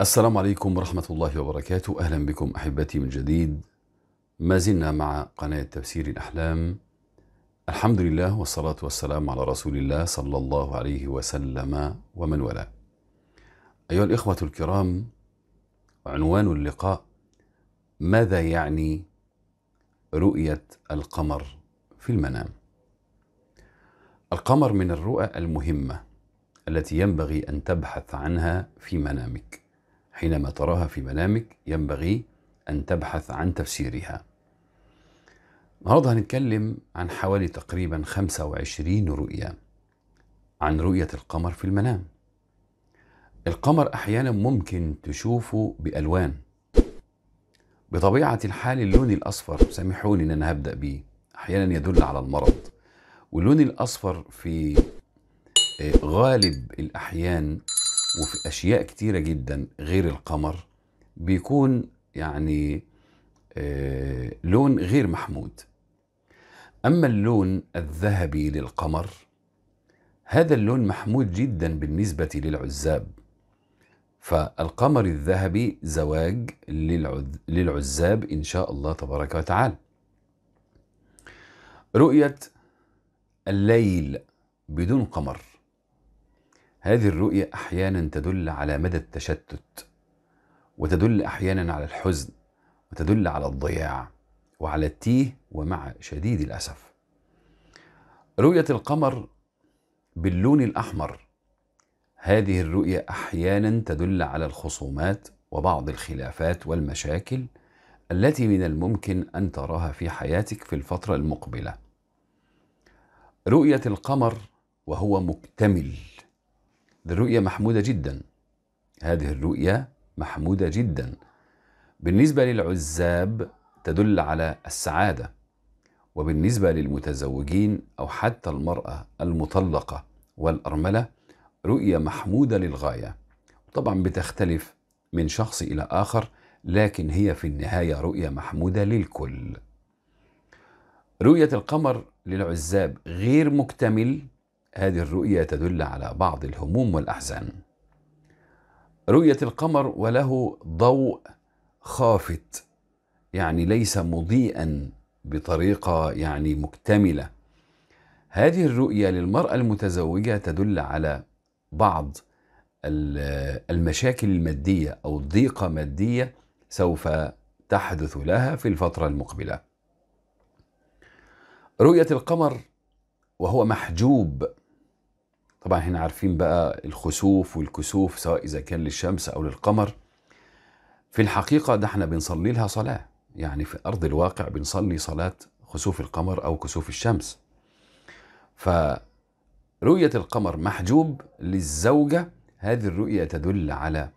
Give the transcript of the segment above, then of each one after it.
السلام عليكم ورحمة الله وبركاته أهلا بكم أحبتي من جديد ما زلنا مع قناة تفسير الأحلام الحمد لله والصلاة والسلام على رسول الله صلى الله عليه وسلم ومن والاه أيها الإخوة الكرام عنوان اللقاء ماذا يعني رؤية القمر في المنام القمر من الرؤى المهمة التي ينبغي أن تبحث عنها في منامك حينما تراها في منامك ينبغي أن تبحث عن تفسيرها النهاردة هنتكلم عن حوالي تقريبا 25 رؤية عن رؤية القمر في المنام القمر أحيانا ممكن تشوفه بألوان بطبيعة الحال اللون الأصفر سامحوني إن أنا هبدأ بيه أحيانا يدل على المرض واللون الأصفر في آه، غالب الأحيان وفي أشياء كتيرة جدا غير القمر بيكون يعني آه، لون غير محمود أما اللون الذهبي للقمر هذا اللون محمود جدا بالنسبة للعزاب فالقمر الذهبي زواج للعزاب إن شاء الله تبارك وتعالى رؤية الليل بدون قمر هذه الرؤية أحيانا تدل على مدى التشتت وتدل أحيانا على الحزن وتدل على الضياع وعلى التيه ومع شديد الأسف رؤية القمر باللون الأحمر هذه الرؤية أحيانا تدل على الخصومات وبعض الخلافات والمشاكل التي من الممكن أن تراها في حياتك في الفترة المقبلة رؤية القمر وهو مكتمل دي الرؤية محمودة جدا هذه الرؤية محمودة جدا بالنسبة للعزاب تدل على السعادة وبالنسبة للمتزوجين أو حتى المرأة المطلقة والأرملة رؤية محمودة للغاية طبعا بتختلف من شخص إلى آخر لكن هي في النهاية رؤية محمودة للكل رؤية القمر للعزاب غير مكتمل هذه الرؤية تدل على بعض الهموم والأحزان رؤية القمر وله ضوء خافت يعني ليس مضيئا بطريقة يعني مكتملة هذه الرؤية للمرأة المتزوجة تدل على بعض المشاكل المادية أو ضيقة مادية سوف تحدث لها في الفترة المقبلة رؤية القمر وهو محجوب طبعا احنا عارفين بقى الخسوف والكسوف سواء اذا كان للشمس او للقمر في الحقيقه ده احنا بنصلي لها صلاه يعني في ارض الواقع بنصلي صلاه خسوف القمر او كسوف الشمس فرؤيه القمر محجوب للزوجه هذه الرؤيه تدل على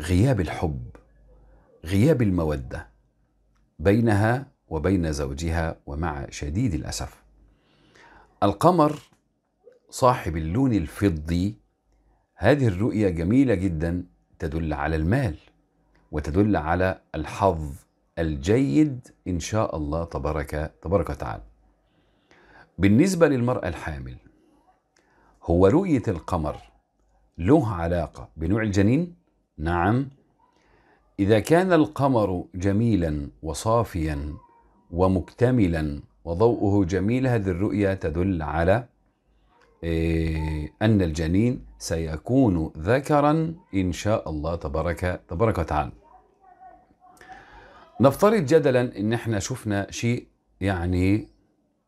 غياب الحب غياب الموده بينها وبين زوجها ومع شديد الاسف القمر صاحب اللون الفضي هذه الرؤية جميلة جدا تدل على المال وتدل على الحظ الجيد إن شاء الله تبارك تبارك وتعالى. بالنسبة للمرأة الحامل هو رؤية القمر له علاقة بنوع الجنين؟ نعم إذا كان القمر جميلا وصافيا ومكتملا وضوءه جميل هذه الرؤية تدل على إيه، أن الجنين سيكون ذكرا إن شاء الله تبارك تبارك وتعالى. نفترض جدلا إن احنا شفنا شيء يعني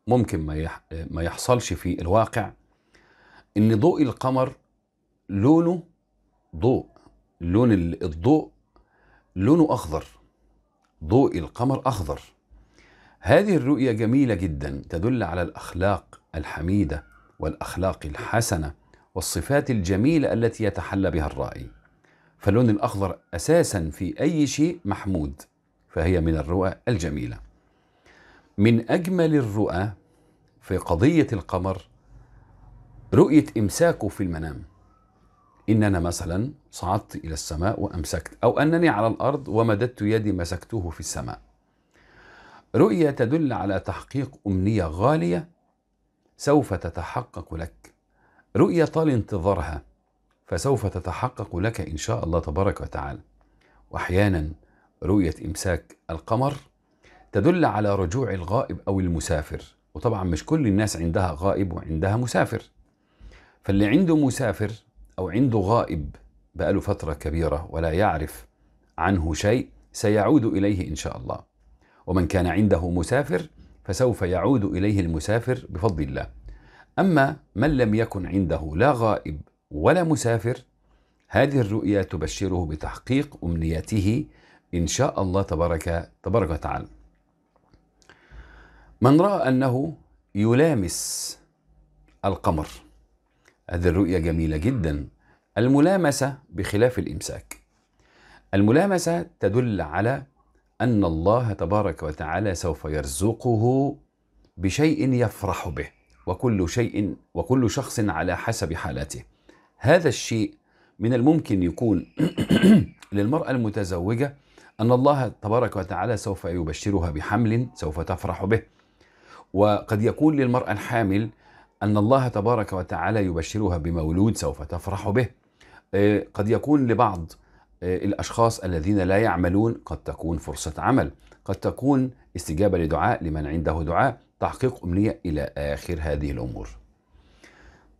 ممكن ما ما يحصلش في الواقع إن ضوء القمر لونه ضوء لون الضوء لونه أخضر ضوء القمر أخضر هذه الرؤية جميلة جدا تدل على الأخلاق الحميدة والاخلاق الحسنه والصفات الجميله التي يتحلى بها الرائي فاللون الاخضر اساسا في اي شيء محمود فهي من الرؤى الجميله من اجمل الرؤى في قضيه القمر رؤيه امساكه في المنام إن أنا مثلا صعدت إلى السماء وأمسكت أو أنني على الأرض ومددت يدي مسكته في السماء رؤية تدل على تحقيق أمنية غالية سوف تتحقق لك رؤية طال انتظارها فسوف تتحقق لك إن شاء الله تبارك وتعالى وأحيانا رؤية إمساك القمر تدل على رجوع الغائب أو المسافر وطبعا مش كل الناس عندها غائب وعندها مسافر فاللي عنده مسافر أو عنده غائب بقاله فترة كبيرة ولا يعرف عنه شيء سيعود إليه إن شاء الله ومن كان عنده مسافر فسوف يعود إليه المسافر بفضل الله أما من لم يكن عنده لا غائب ولا مسافر هذه الرؤيا تبشره بتحقيق أمنيته إن شاء الله تبارك تبارك وتعالى من رأى أنه يلامس القمر هذه الرؤية جميلة جدا الملامسة بخلاف الإمساك الملامسة تدل على أن الله تبارك وتعالى سوف يرزقه بشيء يفرح به وكل شيء وكل شخص على حسب حالته هذا الشيء من الممكن يكون للمرأة المتزوجة أن الله تبارك وتعالى سوف يبشرها بحمل سوف تفرح به وقد يكون للمرأة الحامل أن الله تبارك وتعالى يبشرها بمولود سوف تفرح به إيه، قد يكون لبعض آه، الاشخاص الذين لا يعملون قد تكون فرصه عمل قد تكون استجابه لدعاء لمن عنده دعاء تحقيق امنيه الى اخر هذه الامور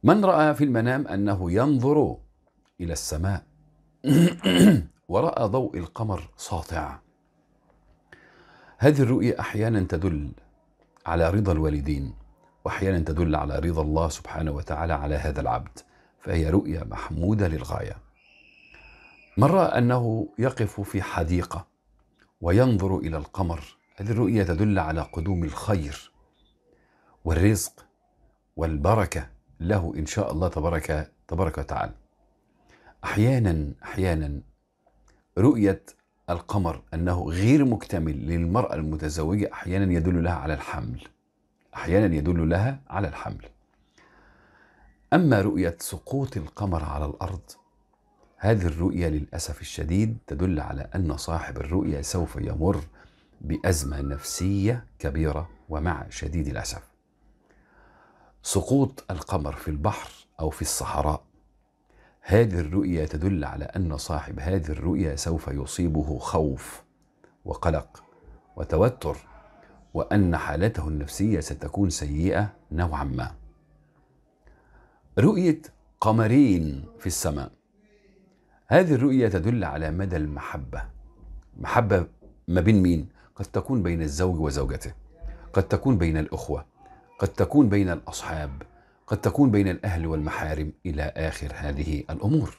من راى في المنام انه ينظر الى السماء وراى ضوء القمر ساطع هذه الرؤيا احيانا تدل على رضا الوالدين واحيانا تدل على رضا الله سبحانه وتعالى على هذا العبد فهي رؤيا محموده للغايه مرة أنه يقف في حديقة وينظر إلى القمر هذه الرؤية تدل على قدوم الخير والرزق والبركة له إن شاء الله تبارك تبارك وتعالى أحيانا أحيانا رؤية القمر أنه غير مكتمل للمرأة المتزوجة أحيانا يدل لها على الحمل أحيانا يدل لها على الحمل أما رؤية سقوط القمر على الأرض هذه الرؤية للأسف الشديد تدل على أن صاحب الرؤية سوف يمر بأزمة نفسية كبيرة ومع شديد الأسف. سقوط القمر في البحر أو في الصحراء. هذه الرؤية تدل على أن صاحب هذه الرؤية سوف يصيبه خوف وقلق وتوتر وأن حالته النفسية ستكون سيئة نوعا ما. رؤية قمرين في السماء هذه الرؤية تدل على مدى المحبة محبة ما بين مين؟ قد تكون بين الزوج وزوجته قد تكون بين الأخوة قد تكون بين الأصحاب قد تكون بين الأهل والمحارم إلى آخر هذه الأمور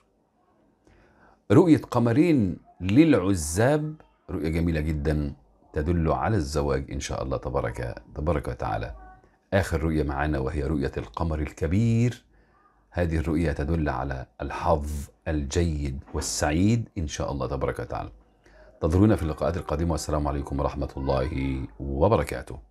رؤية قمرين للعزاب رؤية جميلة جدا تدل على الزواج إن شاء الله تبارك, تبارك وتعالى آخر رؤية معانا وهي رؤية القمر الكبير هذه الرؤية تدل على الحظ الجيد والسعيد إن شاء الله تبارك وتعالى تنظرونا في اللقاءات القادمة والسلام عليكم ورحمة الله وبركاته